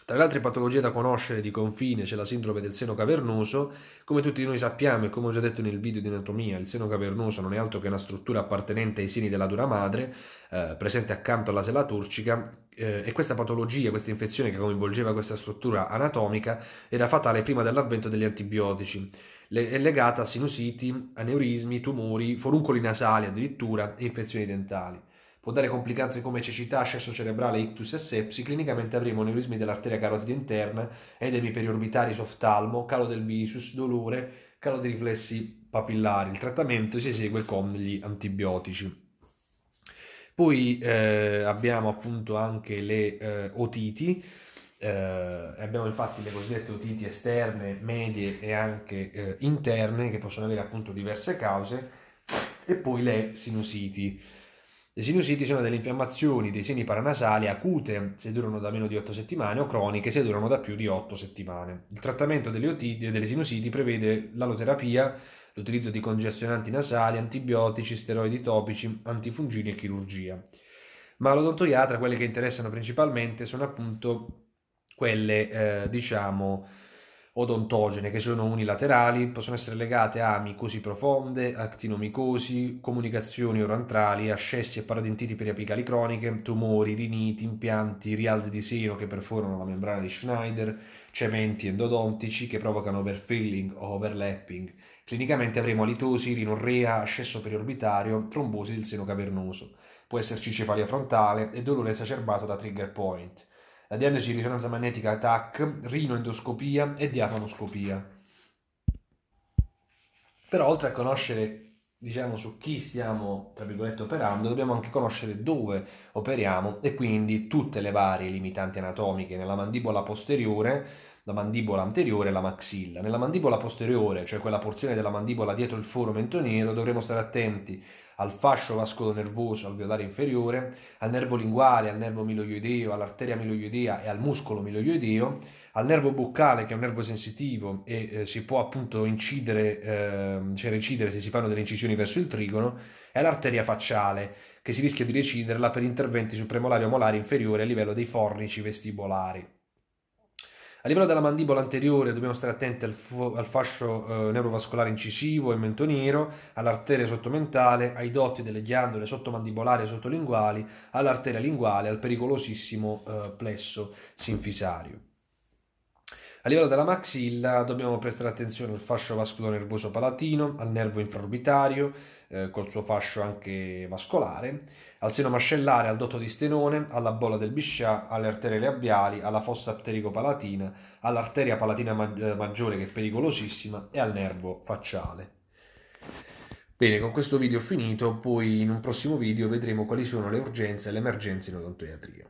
Tra le altre patologie da conoscere di confine c'è la sindrome del seno cavernoso. Come tutti noi sappiamo e come ho già detto nel video di anatomia, il seno cavernoso non è altro che una struttura appartenente ai seni della dura madre, eh, presente accanto alla sella turcica, eh, e questa patologia, questa infezione che coinvolgeva questa struttura anatomica era fatale prima dell'avvento degli antibiotici. Le, è legata a sinusiti, aneurismi, tumori, foruncoli nasali addirittura e infezioni dentali. Può dare complicanze come cecità, ascesso cerebrale, ictus e sepsi. Clinicamente avremo neurismi dell'arteria carotide interna, edemi periorbitari softalmo, calo del visus, dolore, calo dei riflessi papillari. Il trattamento si esegue con gli antibiotici. Poi eh, abbiamo appunto anche le eh, otiti, eh, abbiamo infatti le cosiddette otiti esterne, medie e anche eh, interne che possono avere appunto diverse cause e poi le sinusiti. Le sinusiti sono delle infiammazioni dei seni paranasali acute se durano da meno di 8 settimane o croniche se durano da più di 8 settimane. Il trattamento delle otiti delle sinusiti prevede l'aloterapia, l'utilizzo di congestionanti nasali, antibiotici, steroidi topici, antifungini e chirurgia. Ma all'odontoiatra quelle che interessano principalmente sono appunto quelle, eh, diciamo, odontogene che sono unilaterali, possono essere legate a micosi profonde, actinomicosi, comunicazioni orantrali, ascessi e paradentiti periapicali croniche, tumori, riniti, impianti, rialzi di seno che perforano la membrana di Schneider, cementi endodontici che provocano overfilling o overlapping. Clinicamente avremo alitosi, rinorrea, ascesso periorbitario, trombosi del seno cavernoso. Può esserci cefalia frontale e dolore esacerbato da trigger point la diagnosi di risonanza magnetica TAC, rinoendoscopia e diafanoscopia. Però oltre a conoscere diciamo su chi stiamo tra virgolette operando dobbiamo anche conoscere dove operiamo e quindi tutte le varie limitanti anatomiche nella mandibola posteriore la mandibola anteriore e la maxilla. Nella mandibola posteriore, cioè quella porzione della mandibola dietro il foro mentoniero, dovremo stare attenti al fascio vascolo nervoso alveolare inferiore, al nervo linguale, al nervo miloioideo, all'arteria miloioidea e al muscolo miloioideo, al nervo buccale che è un nervo sensitivo e eh, si può appunto incidere, eh, cioè recidere se si fanno delle incisioni verso il trigono, e all'arteria facciale che si rischia di reciderla per interventi sul premolare o molari inferiori a livello dei fornici vestibolari. A livello della mandibola anteriore dobbiamo stare attenti al, al fascio eh, neurovascolare incisivo e mentonero, all'arteria sottomentale, ai dotti delle ghiandole sottomandibolari e sottolinguali, all'arteria linguale, al pericolosissimo eh, plesso sinfisario. A livello della maxilla dobbiamo prestare attenzione al fascio vascolo nervoso palatino, al nervo infraorbitario, eh, col suo fascio anche vascolare, al seno mascellare, al dotto di Stenone, alla bolla del Biscià, alle arterie labiali, alla fossa pterico-palatina, all'arteria palatina eh, maggiore che è pericolosissima e al nervo facciale. Bene, con questo video ho finito, poi in un prossimo video vedremo quali sono le urgenze e le emergenze in odontoiatria.